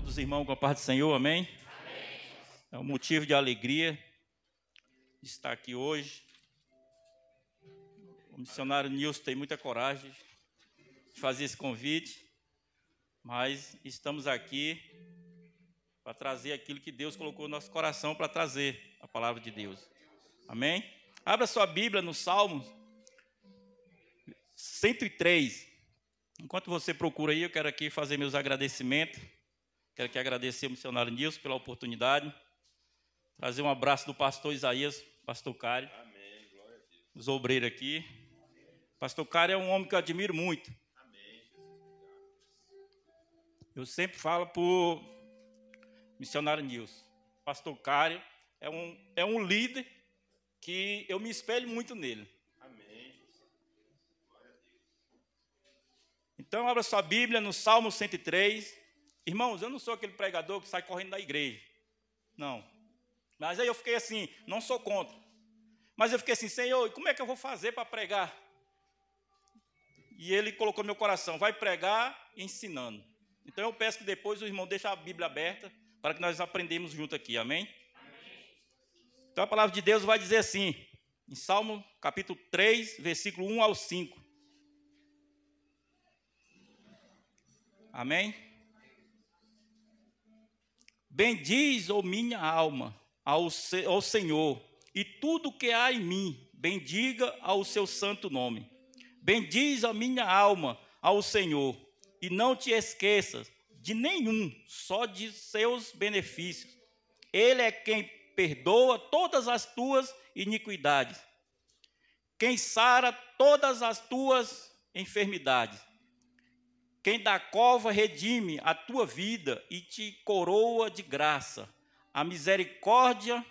Todos os irmãos com a paz do Senhor, amém? amém? É um motivo de alegria estar aqui hoje. O missionário Nilson tem muita coragem de fazer esse convite, mas estamos aqui para trazer aquilo que Deus colocou no nosso coração para trazer a palavra de Deus. Amém? Abra sua Bíblia no Salmo 103. Enquanto você procura aí, eu quero aqui fazer meus agradecimentos Quero que agradecer ao missionário Nilson pela oportunidade. Trazer um abraço do pastor Isaías, pastor Cari. Amém, glória a Deus. Os obreiros aqui. Pastor Cari é um homem que eu admiro muito. Amém. Eu sempre falo por missionário Nilson. Pastor Cari é um, é um líder que eu me espelho muito nele. Amém. Então, abra sua Bíblia no Salmo 103. Irmãos, eu não sou aquele pregador que sai correndo da igreja. Não. Mas aí eu fiquei assim, não sou contra. Mas eu fiquei assim, Senhor, e como é que eu vou fazer para pregar? E ele colocou meu coração, vai pregar ensinando. Então eu peço que depois o irmão deixe a Bíblia aberta para que nós aprendemos junto aqui, amém? amém? Então a palavra de Deus vai dizer assim, em Salmo capítulo 3, versículo 1 ao 5. Amém? Bendiz, ó minha alma, ao, ao Senhor, e tudo que há em mim, bendiga ao seu santo nome. Bendiz a minha alma ao Senhor, e não te esqueças de nenhum, só de seus benefícios. Ele é quem perdoa todas as tuas iniquidades, quem sara todas as tuas enfermidades quem da cova redime a tua vida e te coroa de graça. A misericórdia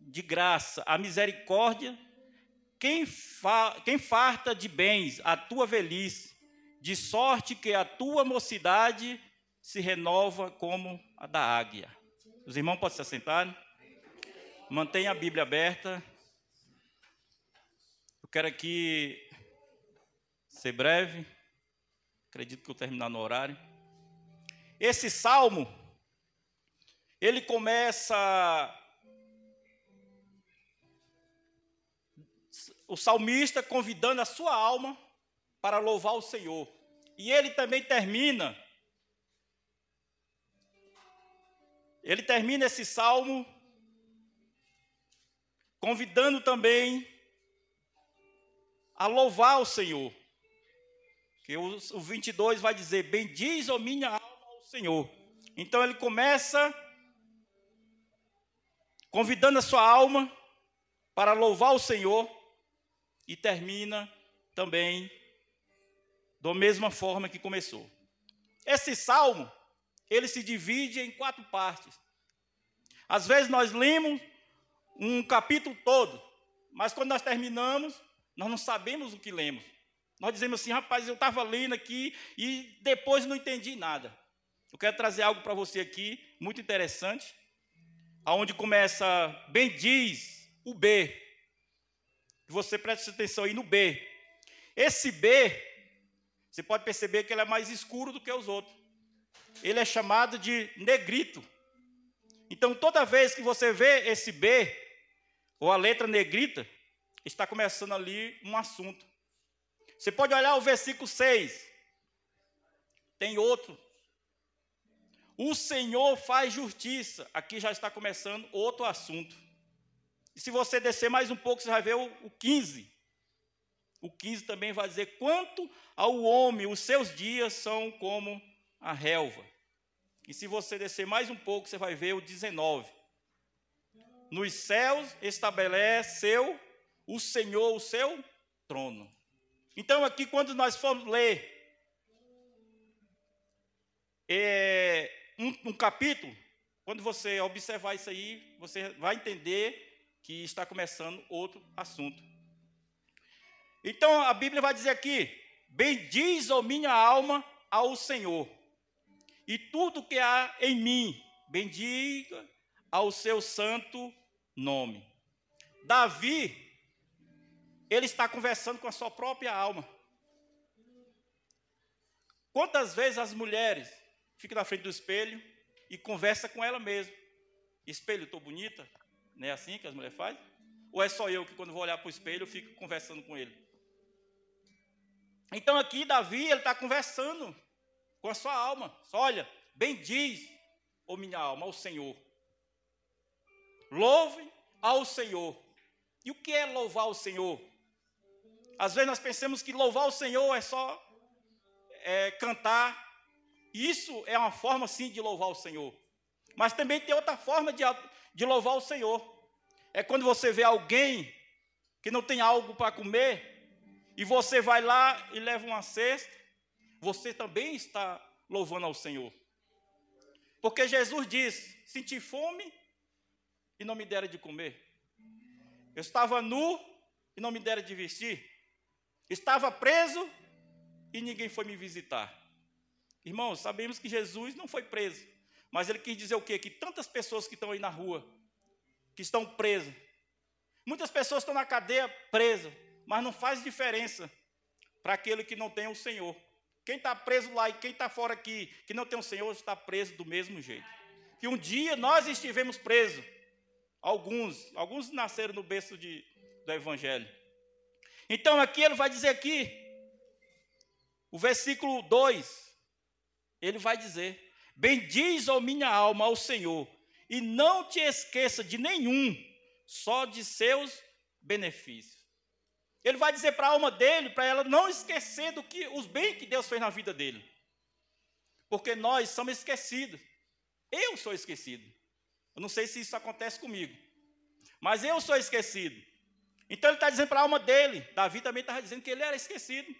de graça, a misericórdia, quem, fa, quem farta de bens a tua velhice, de sorte que a tua mocidade se renova como a da águia. Os irmãos podem se assentar? Mantenha a Bíblia aberta. Eu quero aqui ser breve. Acredito que eu terminar no horário. Esse salmo, ele começa. O salmista convidando a sua alma para louvar o Senhor. E ele também termina. Ele termina esse salmo convidando também a louvar o Senhor. Que o, o 22 vai dizer: Bendiz, a minha alma, ao Senhor. Então ele começa convidando a sua alma para louvar o Senhor e termina também da mesma forma que começou. Esse salmo, ele se divide em quatro partes. Às vezes nós lemos um capítulo todo, mas quando nós terminamos, nós não sabemos o que lemos. Nós dizemos assim, rapaz, eu estava lendo aqui e depois não entendi nada. Eu quero trazer algo para você aqui, muito interessante, aonde começa, bem diz, o B. Você presta atenção aí no B. Esse B, você pode perceber que ele é mais escuro do que os outros. Ele é chamado de negrito. Então, toda vez que você vê esse B, ou a letra negrita, está começando ali um assunto. Você pode olhar o versículo 6. Tem outro. O Senhor faz justiça. Aqui já está começando outro assunto. E se você descer mais um pouco, você vai ver o, o 15. O 15 também vai dizer: quanto ao homem, os seus dias são como a relva. E se você descer mais um pouco, você vai ver o 19. Nos céus estabeleceu o Senhor o seu trono. Então, aqui, quando nós formos ler é, um, um capítulo, quando você observar isso aí, você vai entender que está começando outro assunto. Então, a Bíblia vai dizer aqui: Bendiz, ó minha alma, ao Senhor, e tudo que há em mim, bendiga ao seu santo nome. Davi ele está conversando com a sua própria alma. Quantas vezes as mulheres ficam na frente do espelho e conversam com ela mesma? Espelho, estou bonita? Não é assim que as mulheres fazem? Ou é só eu que quando vou olhar para o espelho fico conversando com ele? Então aqui Davi ele está conversando com a sua alma. Olha, bendiz, ô minha alma, ao Senhor. Louve ao Senhor. E o que é louvar o Senhor? Às vezes nós pensamos que louvar o Senhor é só é, cantar. Isso é uma forma, sim, de louvar o Senhor. Mas também tem outra forma de, de louvar o Senhor. É quando você vê alguém que não tem algo para comer, e você vai lá e leva uma cesta, você também está louvando ao Senhor. Porque Jesus diz: senti fome e não me dera de comer. Eu estava nu e não me dera de vestir. Estava preso e ninguém foi me visitar. Irmãos, sabemos que Jesus não foi preso, mas ele quis dizer o quê? Que tantas pessoas que estão aí na rua, que estão presas, muitas pessoas estão na cadeia presas, mas não faz diferença para aquele que não tem o Senhor. Quem está preso lá e quem está fora aqui, que não tem o Senhor, está preso do mesmo jeito. Que um dia nós estivemos presos, alguns, alguns nasceram no berço de, do Evangelho. Então aqui ele vai dizer aqui, o versículo 2, ele vai dizer: Bendiz, ó minha alma, ao Senhor, e não te esqueça de nenhum, só de seus benefícios. Ele vai dizer para a alma dele, para ela não esquecer do que os bens que Deus fez na vida dele. Porque nós somos esquecidos. Eu sou esquecido. Eu não sei se isso acontece comigo. Mas eu sou esquecido. Então ele está dizendo para a alma dele, Davi também estava dizendo que ele era esquecido,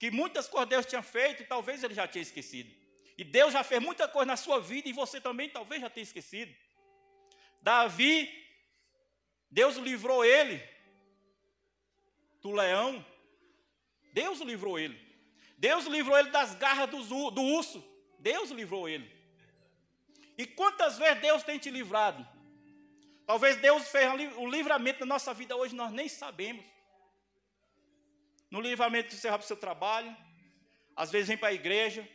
que muitas coisas Deus tinha feito e talvez ele já tinha esquecido. E Deus já fez muita coisa na sua vida e você também talvez já tenha esquecido. Davi, Deus livrou ele do leão. Deus livrou ele. Deus livrou ele das garras do, do urso. Deus livrou ele. E quantas vezes Deus tem te livrado? Talvez Deus fez o livramento da nossa vida hoje, nós nem sabemos. No livramento que você vai para o seu trabalho, às vezes vem para a igreja.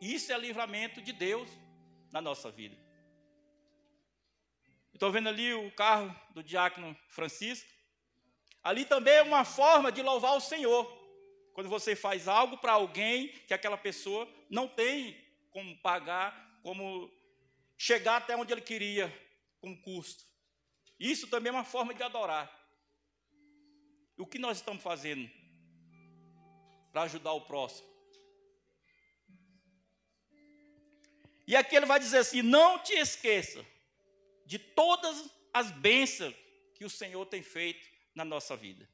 Isso é livramento de Deus na nossa vida. Estou vendo ali o carro do diácono Francisco. Ali também é uma forma de louvar o Senhor. Quando você faz algo para alguém que aquela pessoa não tem como pagar, como chegar até onde ele queria, com custo. Isso também é uma forma de adorar. O que nós estamos fazendo para ajudar o próximo? E aqui ele vai dizer assim: não te esqueça de todas as bênçãos que o Senhor tem feito na nossa vida.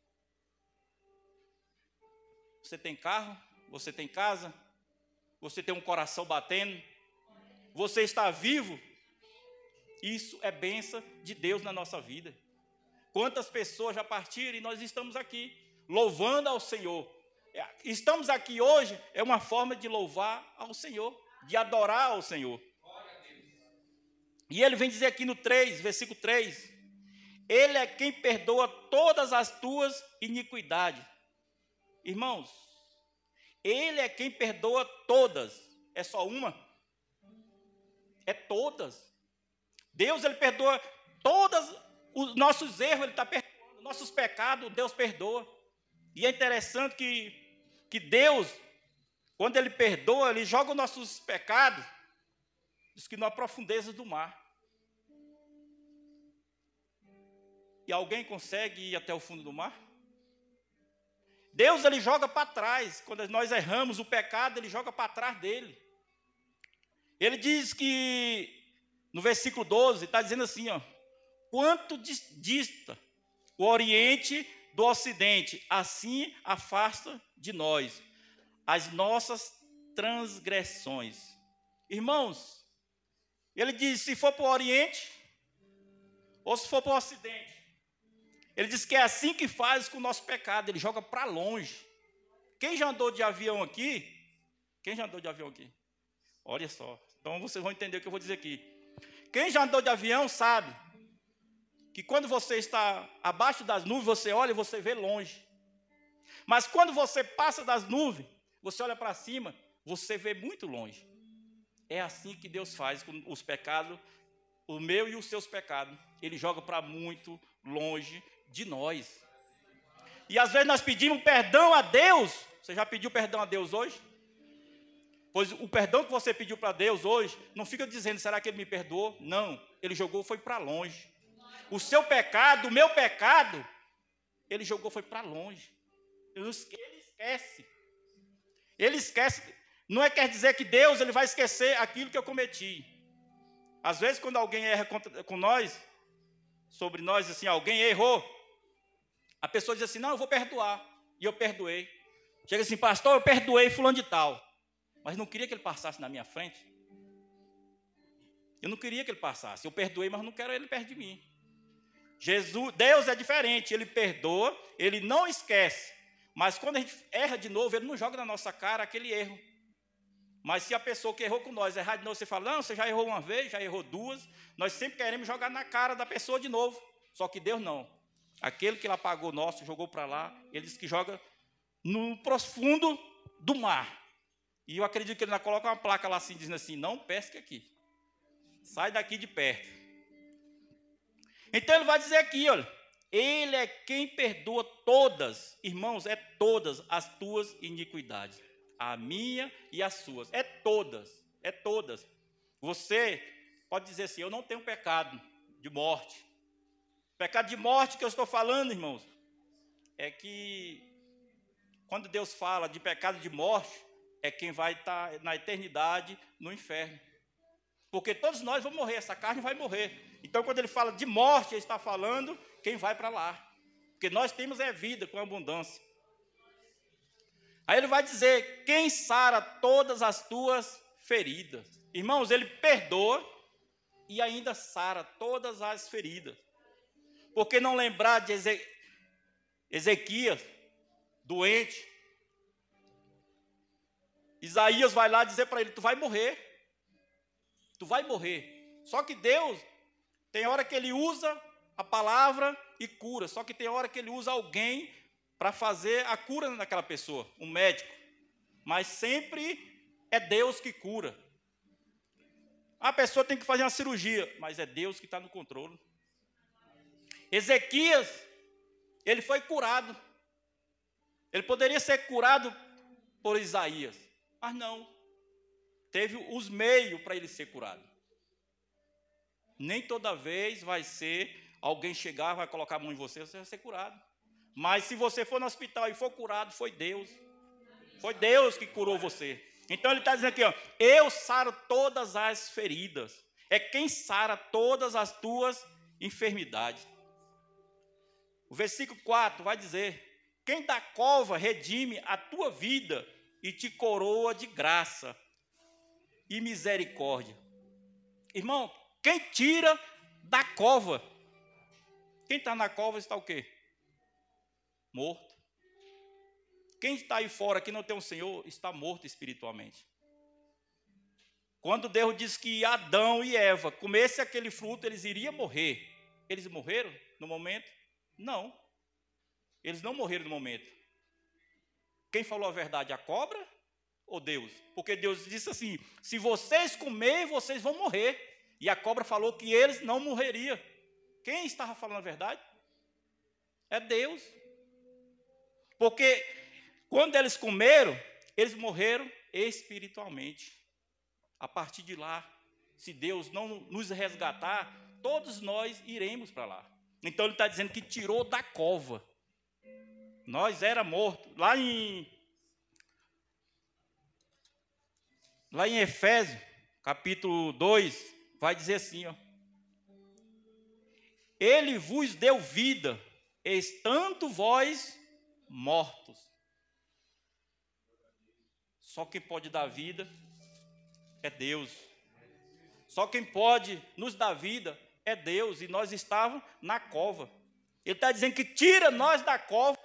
Você tem carro, você tem casa, você tem um coração batendo, você está vivo, isso é benção de Deus na nossa vida. Quantas pessoas já partiram e nós estamos aqui louvando ao Senhor. É, estamos aqui hoje é uma forma de louvar ao Senhor, de adorar ao Senhor. E ele vem dizer aqui no 3, versículo 3: Ele é quem perdoa todas as tuas iniquidades. Irmãos, Ele é quem perdoa todas. É só uma? É todas. Deus, ele perdoa todos os nossos erros, ele está perdoando. Nossos pecados, Deus perdoa. E é interessante que, que Deus, quando ele perdoa, ele joga os nossos pecados, diz que na profundeza do mar. E alguém consegue ir até o fundo do mar? Deus ele joga para trás. Quando nós erramos o pecado, ele joga para trás dele. Ele diz que no versículo 12, está dizendo assim: ó, quanto dista o Oriente do Ocidente, assim afasta de nós as nossas transgressões. Irmãos, ele diz: se for para o Oriente ou se for para o Ocidente, ele diz que é assim que faz com o nosso pecado, ele joga para longe. Quem já andou de avião aqui? Quem já andou de avião aqui? Olha só. Então vocês vão entender o que eu vou dizer aqui. Quem já andou de avião sabe que quando você está abaixo das nuvens, você olha e você vê longe. Mas quando você passa das nuvens, você olha para cima, você vê muito longe. É assim que Deus faz com os pecados, o meu e os seus pecados. Ele joga para muito longe de nós. E às vezes nós pedimos perdão a Deus. Você já pediu perdão a Deus hoje? Pois o perdão que você pediu para Deus hoje, não fica dizendo, será que ele me perdoou? Não, ele jogou foi para longe. O seu pecado, o meu pecado, ele jogou foi para longe. Ele esquece. Ele esquece. Não é quer dizer que Deus ele vai esquecer aquilo que eu cometi. Às vezes quando alguém erra contra, com nós, sobre nós assim, alguém errou, a pessoa diz assim: "Não, eu vou perdoar". E eu perdoei. Chega assim: "Pastor, eu perdoei fulano de tal" mas não queria que ele passasse na minha frente. Eu não queria que ele passasse. Eu perdoei, mas não quero ele perto de mim. Jesus, Deus é diferente, ele perdoa, ele não esquece. Mas quando a gente erra de novo, ele não joga na nossa cara aquele erro. Mas se a pessoa que errou com nós errar de novo, você fala, não, você já errou uma vez, já errou duas, nós sempre queremos jogar na cara da pessoa de novo. Só que Deus não. Aquele que ele apagou nosso, jogou para lá, ele diz que joga no profundo do mar. E eu acredito que ele ainda coloca uma placa lá assim, dizendo assim: não pesque aqui. Sai daqui de perto. Então ele vai dizer aqui, olha. Ele é quem perdoa todas, irmãos, é todas as tuas iniquidades. A minha e as suas. É todas. É todas. Você pode dizer assim: eu não tenho pecado de morte. Pecado de morte que eu estou falando, irmãos, é que quando Deus fala de pecado de morte, é quem vai estar tá na eternidade no inferno. Porque todos nós vamos morrer, essa carne vai morrer. Então, quando ele fala de morte, ele está falando quem vai para lá. Porque nós temos é vida com abundância. Aí ele vai dizer: quem sara todas as tuas feridas. Irmãos, ele perdoa e ainda sara todas as feridas. Porque não lembrar de Ezequias, doente, Isaías vai lá dizer para ele: Tu vai morrer. Tu vai morrer. Só que Deus, tem hora que ele usa a palavra e cura, só que tem hora que ele usa alguém para fazer a cura naquela pessoa, um médico. Mas sempre é Deus que cura. A pessoa tem que fazer uma cirurgia, mas é Deus que está no controle. Ezequias, ele foi curado. Ele poderia ser curado por Isaías. Mas não. Teve os meios para ele ser curado. Nem toda vez vai ser alguém chegar, vai colocar a mão em você, você vai ser curado. Mas se você for no hospital e for curado, foi Deus. Foi Deus que curou você. Então ele está dizendo aqui, ó, eu saro todas as feridas. É quem sara todas as tuas enfermidades. O versículo 4 vai dizer: Quem da cova redime a tua vida e te coroa de graça e misericórdia. Irmão, quem tira da cova? Quem está na cova está o quê? Morto. Quem está aí fora que não tem o um Senhor está morto espiritualmente. Quando Deus disse que Adão e Eva comessem aquele fruto, eles iriam morrer. Eles morreram no momento? Não. Eles não morreram no momento. Quem falou a verdade, a cobra ou Deus? Porque Deus disse assim: se vocês comerem, vocês vão morrer. E a cobra falou que eles não morreriam. Quem estava falando a verdade? É Deus. Porque quando eles comeram, eles morreram espiritualmente. A partir de lá, se Deus não nos resgatar, todos nós iremos para lá. Então ele está dizendo que tirou da cova. Nós era morto. Lá em Lá em Efésios, capítulo 2, vai dizer assim, ó. Ele vos deu vida, estando vós mortos. Só quem pode dar vida é Deus. Só quem pode nos dar vida é Deus. E nós estávamos na cova. Ele está dizendo que tira nós da cova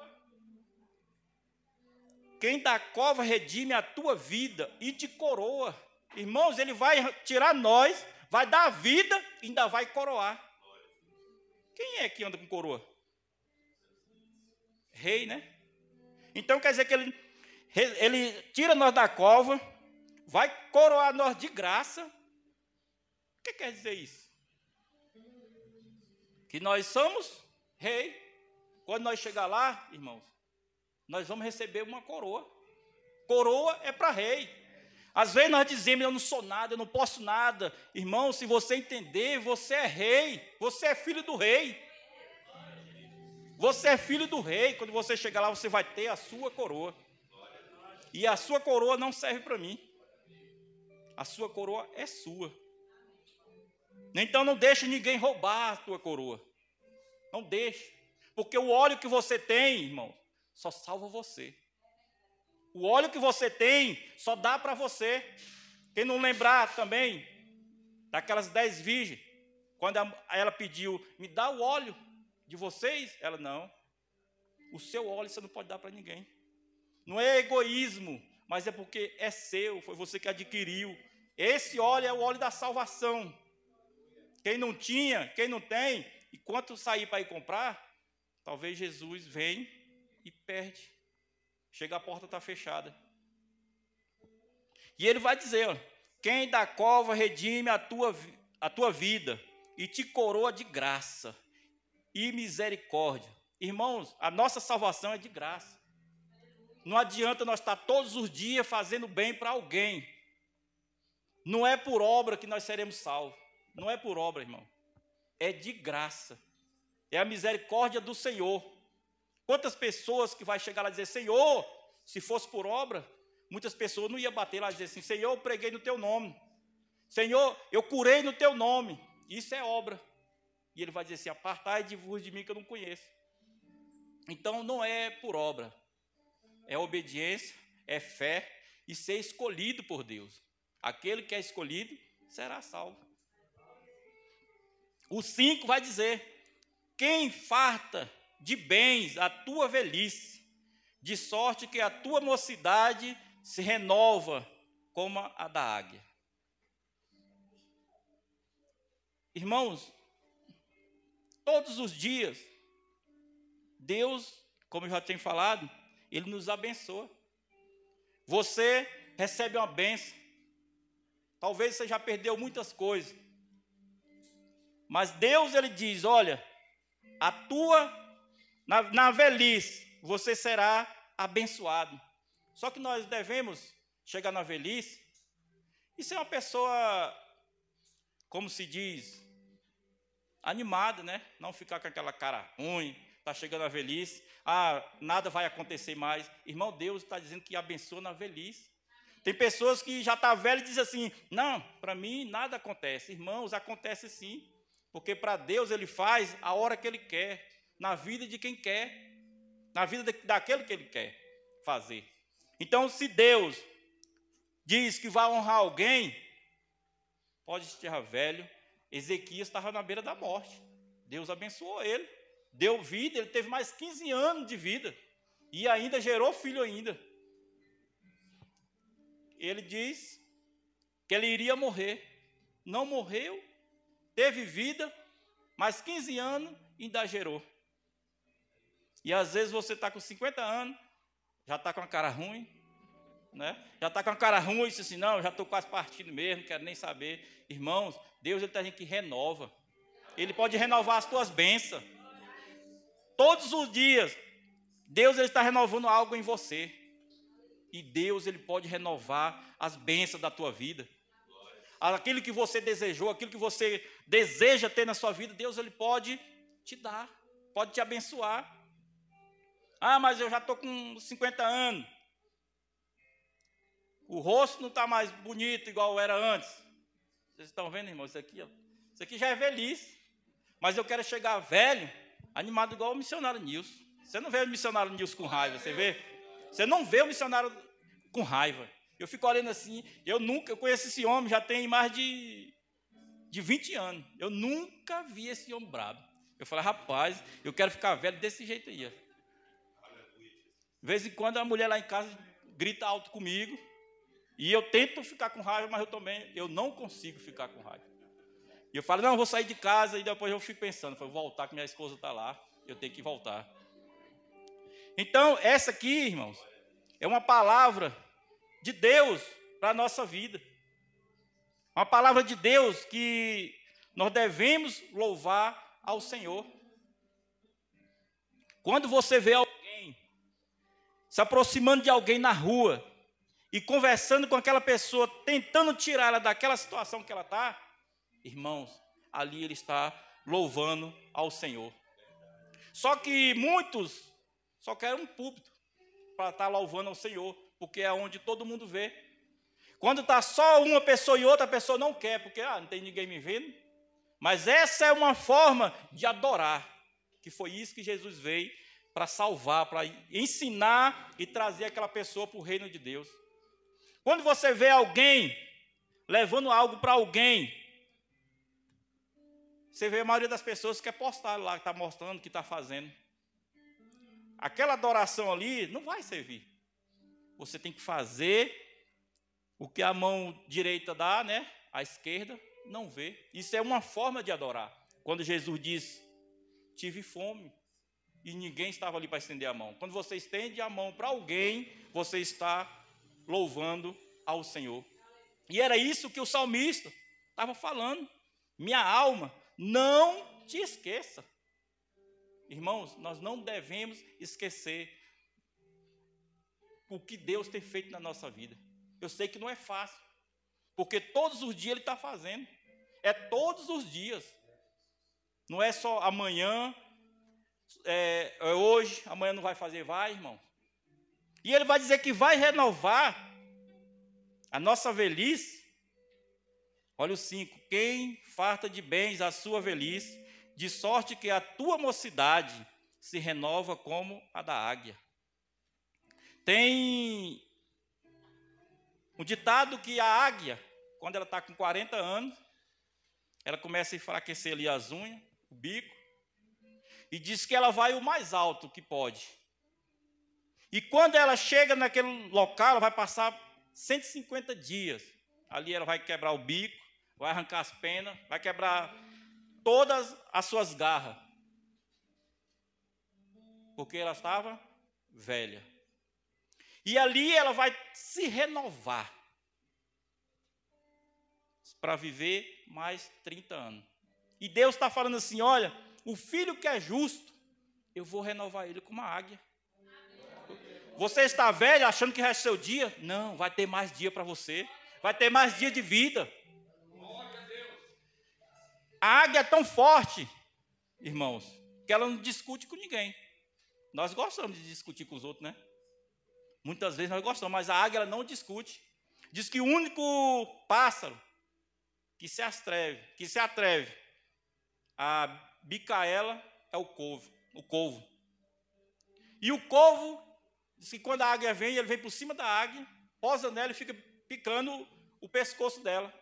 quem da cova redime a tua vida e te coroa. Irmãos, ele vai tirar nós, vai dar a vida e ainda vai coroar. Quem é que anda com coroa? Rei, né? Então quer dizer que ele, ele tira nós da cova, vai coroar nós de graça. O que quer dizer isso? Que nós somos rei. Quando nós chegar lá, irmãos, nós vamos receber uma coroa. Coroa é para rei. Às vezes nós dizemos, eu não sou nada, eu não posso nada. Irmão, se você entender, você é rei, você é filho do rei. Você é filho do rei. Quando você chegar lá, você vai ter a sua coroa. E a sua coroa não serve para mim. A sua coroa é sua. Então não deixe ninguém roubar a tua coroa. Não deixe. Porque o óleo que você tem, irmão, só salva você. O óleo que você tem só dá para você. Quem não lembrar também daquelas dez virgens, quando ela pediu, me dá o óleo de vocês, ela não. O seu óleo você não pode dar para ninguém. Não é egoísmo, mas é porque é seu, foi você que adquiriu. Esse óleo é o óleo da salvação. Quem não tinha, quem não tem, e quanto sair para ir comprar, talvez Jesus venha e perde. Chega, a porta está fechada. E ele vai dizer: ó, Quem da cova redime a tua, a tua vida e te coroa de graça e misericórdia. Irmãos, a nossa salvação é de graça. Não adianta nós estar tá todos os dias fazendo bem para alguém. Não é por obra que nós seremos salvos. Não é por obra, irmão. É de graça. É a misericórdia do Senhor. Quantas pessoas que vai chegar lá e dizer, Senhor, se fosse por obra, muitas pessoas não iam bater lá e dizer assim, Senhor, eu preguei no teu nome. Senhor, eu curei no teu nome. Isso é obra. E ele vai dizer assim, apartai de vos de mim que eu não conheço. Então não é por obra. É obediência, é fé e ser escolhido por Deus. Aquele que é escolhido será salvo. O 5 vai dizer: quem farta de bens a tua velhice, de sorte que a tua mocidade se renova como a da águia. Irmãos, todos os dias, Deus, como eu já tenho falado, Ele nos abençoa. Você recebe uma benção. Talvez você já perdeu muitas coisas. Mas Deus, Ele diz: olha, a tua na, na velhice, você será abençoado. Só que nós devemos chegar na velhice e ser uma pessoa, como se diz, animada, né? Não ficar com aquela cara ruim, está chegando a velhice, ah, nada vai acontecer mais. Irmão, Deus está dizendo que abençoa na velhice. Tem pessoas que já estão tá velhas e dizem assim: não, para mim nada acontece. Irmãos, acontece sim, porque para Deus ele faz a hora que ele quer na vida de quem quer, na vida daquele que ele quer fazer. Então, se Deus diz que vai honrar alguém, pode estirar velho, Ezequias estava na beira da morte. Deus abençoou ele, deu vida, ele teve mais 15 anos de vida e ainda gerou filho ainda. Ele diz que ele iria morrer. Não morreu, teve vida, mais 15 anos e ainda gerou. E às vezes você está com 50 anos, já está com a cara ruim, né? Já está com a cara ruim e assim, não, já estou quase partindo mesmo, não quero nem saber. Irmãos, Deus ele gente tá que renova. Ele pode renovar as tuas bênçãos. Todos os dias, Deus ele está renovando algo em você. E Deus ele pode renovar as bênçãos da tua vida. Aquilo que você desejou, aquilo que você deseja ter na sua vida, Deus ele pode te dar, pode te abençoar. Ah, mas eu já estou com 50 anos. O rosto não está mais bonito igual era antes. Vocês estão vendo, irmão? Isso aqui, ó. isso aqui já é velhice. Mas eu quero chegar velho, animado igual o missionário Nilson. Você não vê o missionário Nilson com raiva, você vê? Você não vê o missionário com raiva. Eu fico olhando assim, eu nunca eu conheço esse homem, já tem mais de, de 20 anos. Eu nunca vi esse homem brabo. Eu falei, rapaz, eu quero ficar velho desse jeito aí. Ó. De vez em quando a mulher lá em casa grita alto comigo. E eu tento ficar com raiva, mas eu também eu não consigo ficar com raiva. E eu falo, não, eu vou sair de casa e depois eu fico pensando, vou voltar que minha esposa está lá, eu tenho que voltar. Então, essa aqui, irmãos, é uma palavra de Deus para a nossa vida. Uma palavra de Deus que nós devemos louvar ao Senhor. Quando você vê alguém se aproximando de alguém na rua e conversando com aquela pessoa, tentando tirá-la daquela situação que ela está, irmãos, ali ele está louvando ao Senhor. Só que muitos só querem um púlpito para estar tá louvando ao Senhor, porque é onde todo mundo vê. Quando está só uma pessoa e outra pessoa não quer, porque ah, não tem ninguém me vendo. Mas essa é uma forma de adorar, que foi isso que Jesus veio para salvar, para ensinar e trazer aquela pessoa para o reino de Deus. Quando você vê alguém levando algo para alguém, você vê a maioria das pessoas que quer postar lá, que está mostrando o que está fazendo. Aquela adoração ali não vai servir. Você tem que fazer o que a mão direita dá, né? A esquerda não vê. Isso é uma forma de adorar. Quando Jesus diz: Tive fome e ninguém estava ali para estender a mão. Quando você estende a mão para alguém, você está louvando ao Senhor. E era isso que o salmista estava falando. Minha alma, não te esqueça. Irmãos, nós não devemos esquecer o que Deus tem feito na nossa vida. Eu sei que não é fácil, porque todos os dias Ele está fazendo. É todos os dias. Não é só amanhã, é, é hoje, amanhã não vai fazer, vai, irmão. E ele vai dizer que vai renovar a nossa velhice. Olha o 5: quem farta de bens a sua velhice, de sorte que a tua mocidade se renova como a da águia. Tem um ditado que a águia, quando ela está com 40 anos, ela começa a enfraquecer ali as unhas, o bico, e diz que ela vai o mais alto que pode. E quando ela chega naquele local, ela vai passar 150 dias. Ali ela vai quebrar o bico, vai arrancar as penas, vai quebrar todas as suas garras. Porque ela estava velha. E ali ela vai se renovar para viver mais 30 anos. E Deus está falando assim: olha, o filho que é justo, eu vou renovar ele com uma águia. Você está velho achando que resta seu dia? Não, vai ter mais dia para você. Vai ter mais dia de vida. A águia é tão forte, irmãos, que ela não discute com ninguém. Nós gostamos de discutir com os outros, né? Muitas vezes nós gostamos, mas a águia ela não discute. Diz que o único pássaro que se atreve, que se atreve a Micaela é o couve, o couvo. E o couvo, diz que quando a águia vem, ele vem por cima da águia, posa nela e fica picando o pescoço dela.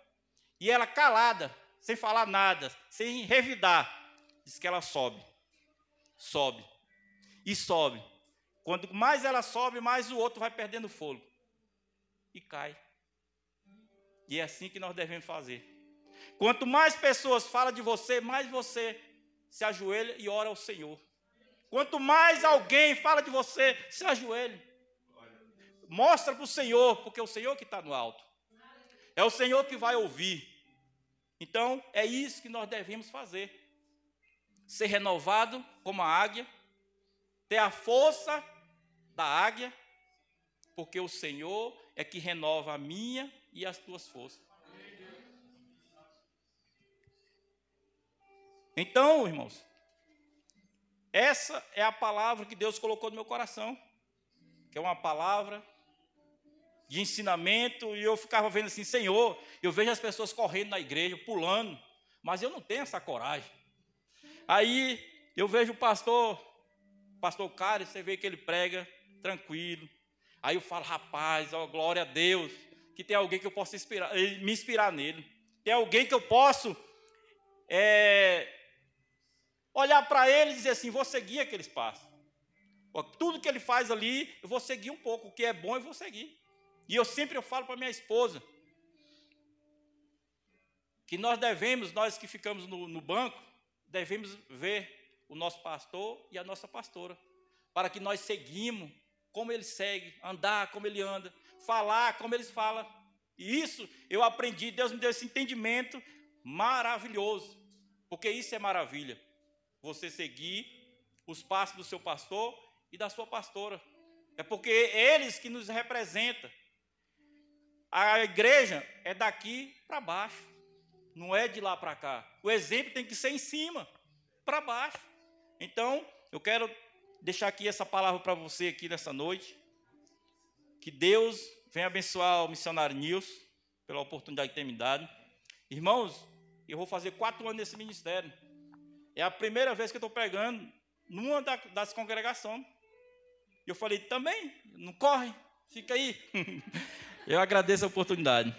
E ela calada, sem falar nada, sem revidar, diz que ela sobe. Sobe. E sobe. Quanto mais ela sobe, mais o outro vai perdendo fôlego. E cai. E é assim que nós devemos fazer. Quanto mais pessoas falam de você, mais você se ajoelha e ora ao Senhor. Quanto mais alguém fala de você, se ajoelhe. Mostra para o Senhor, porque é o Senhor que está no alto. É o Senhor que vai ouvir. Então, é isso que nós devemos fazer. Ser renovado como a águia, ter a força da águia, porque o Senhor é que renova a minha e as tuas forças. Então, irmãos, essa é a palavra que Deus colocou no meu coração, que é uma palavra de ensinamento, e eu ficava vendo assim, Senhor, eu vejo as pessoas correndo na igreja, pulando, mas eu não tenho essa coragem. Aí eu vejo o pastor, pastor Cari, você vê que ele prega tranquilo. Aí eu falo, rapaz, ó, glória a Deus, que tem alguém que eu possa inspirar, eh, me inspirar nele. Tem alguém que eu posso é, olhar para ele e dizer assim: vou seguir aqueles passos. Tudo que ele faz ali, eu vou seguir um pouco. O que é bom, eu vou seguir. E eu sempre eu falo para minha esposa que nós devemos, nós que ficamos no, no banco, devemos ver o nosso pastor e a nossa pastora, para que nós seguimos como ele segue, andar como ele anda, falar como eles falam. E isso eu aprendi, Deus me deu esse entendimento maravilhoso, porque isso é maravilha você seguir os passos do seu pastor e da sua pastora. É porque eles que nos representam. A igreja é daqui para baixo, não é de lá para cá. O exemplo tem que ser em cima, para baixo. Então, eu quero deixar aqui essa palavra para você aqui nessa noite. Que Deus venha abençoar o missionário Nils pela oportunidade que tem me dado. Irmãos, eu vou fazer quatro anos nesse ministério. É a primeira vez que eu estou pregando numa das congregações. E eu falei, também, não corre, fica aí. eu agradeço a oportunidade.